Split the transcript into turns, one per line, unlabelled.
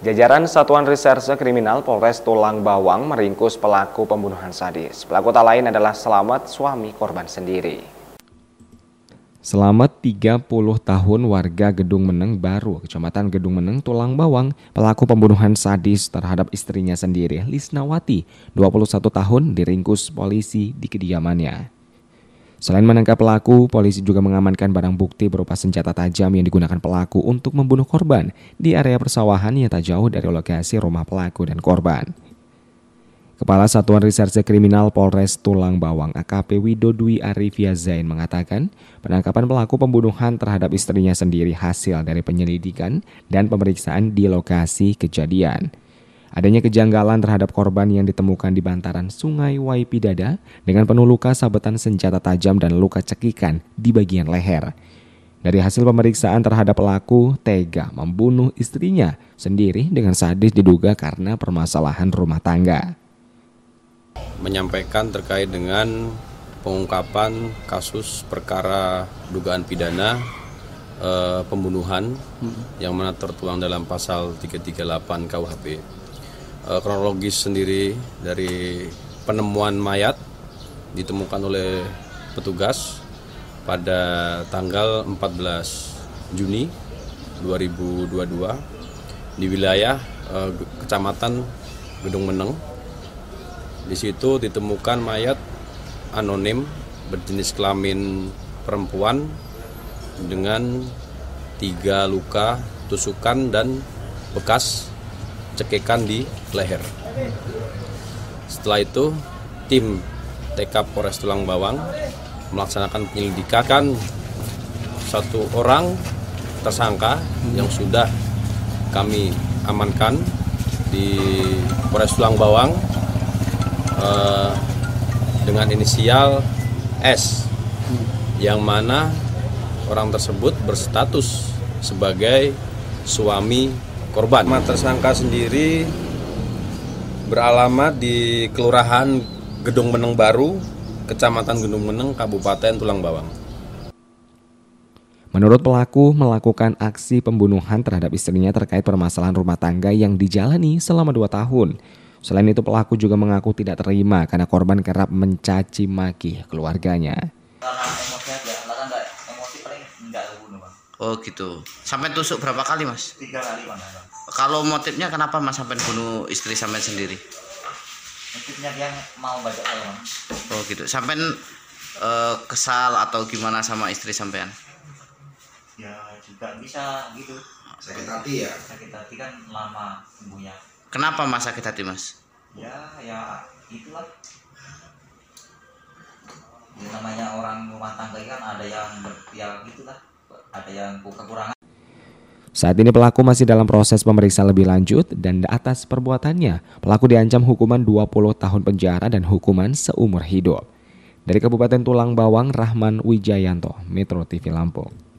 Jajaran Satuan Reserse Kriminal Polres Tulang Bawang meringkus pelaku pembunuhan sadis. Pelaku tak lain adalah Selamat, suami korban sendiri. Selamat 30 tahun warga Gedung Meneng Baru, Kecamatan Gedung Meneng, Tulang Bawang, pelaku pembunuhan sadis terhadap istrinya sendiri, Lisnawati, 21 tahun diringkus polisi di kediamannya. Selain menangkap pelaku, polisi juga mengamankan barang bukti berupa senjata tajam yang digunakan pelaku untuk membunuh korban di area persawahan yang tak jauh dari lokasi rumah pelaku dan korban. Kepala Satuan Reserse Kriminal Polres Tulang Bawang AKP Wido Dwi Arifia Zain mengatakan, penangkapan pelaku pembunuhan terhadap istrinya sendiri hasil dari penyelidikan dan pemeriksaan di lokasi kejadian. Adanya kejanggalan terhadap korban yang ditemukan di bantaran sungai Waipidada dengan penuh luka sabetan senjata tajam dan luka cekikan di bagian leher. Dari hasil pemeriksaan terhadap pelaku, tega membunuh istrinya sendiri dengan sadis diduga karena permasalahan rumah tangga.
Menyampaikan terkait dengan pengungkapan kasus perkara dugaan pidana e, pembunuhan hmm. yang mana tertuang dalam pasal 338 KUHP. Eh, kronologis sendiri dari penemuan mayat ditemukan oleh petugas pada tanggal 14 Juni 2022 di wilayah eh, kecamatan Gedung Meneng. Di situ ditemukan mayat anonim berjenis kelamin perempuan dengan tiga luka tusukan dan bekas cekikan di leher. Setelah itu, tim TK Polres Tulang Bawang melaksanakan penyelidikan satu orang tersangka yang sudah kami amankan di Polres Tulang Bawang eh, dengan inisial S yang mana orang tersebut berstatus sebagai suami korban. Rumah tersangka sendiri beralamat di Kelurahan Gedung Meneng Baru, Kecamatan Gedung Meneng, Kabupaten Tulang Bawang.
Menurut pelaku, melakukan aksi pembunuhan terhadap istrinya terkait permasalahan rumah tangga yang dijalani selama dua tahun. Selain itu pelaku juga mengaku tidak terima karena korban kerap mencaci maki keluarganya.
Oh gitu. Sampai tusuk berapa kali mas? Tiga kali mas. Kalau motifnya kenapa mas sampai bunuh istri sampai sendiri?
Motifnya dia mau baca Al-Quran.
Oh gitu. Sampai uh, kesal atau gimana sama istri sampean?
Ya juga bisa gitu. Sakit hati ya? Sakit hati kan lama sembuhnya.
Kenapa mas sakit hati mas?
Ya ya itulah ya, namanya orang rumah tangga kan ada yang berpihak gitu lah ada yang kekurangan. Saat ini pelaku masih dalam proses pemeriksaan lebih lanjut dan atas perbuatannya, pelaku diancam hukuman 20 tahun penjara dan hukuman seumur hidup. Dari Kabupaten Tulang Bawang, Rahman Wijayanto, Metro TV Lampung.